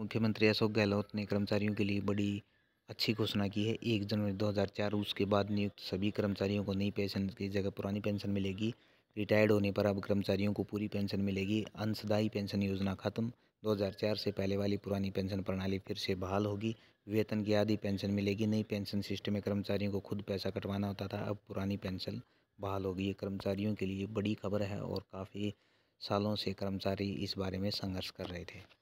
मुख्यमंत्री अशोक गहलोत ने कर्मचारियों के लिए बड़ी अच्छी घोषणा की है एक जनवरी 2004 उसके बाद नियुक्त सभी कर्मचारियों को नई पेंशन की जगह पुरानी पेंशन मिलेगी रिटायर्ड होने पर अब कर्मचारियों को पूरी पेंशन मिलेगी अंशदायी पेंशन योजना खत्म 2004 से पहले वाली पुरानी पेंशन प्रणाली फिर से बहाल होगी वेतन की आधी पेंशन मिलेगी नई पेंशन सिस्टम में कर्मचारियों को खुद पैसा कटवाना होता था अब पुरानी पेंशन बहाल होगी ये कर्मचारियों के लिए बड़ी खबर है और काफ़ी सालों से कर्मचारी इस बारे में संघर्ष कर रहे थे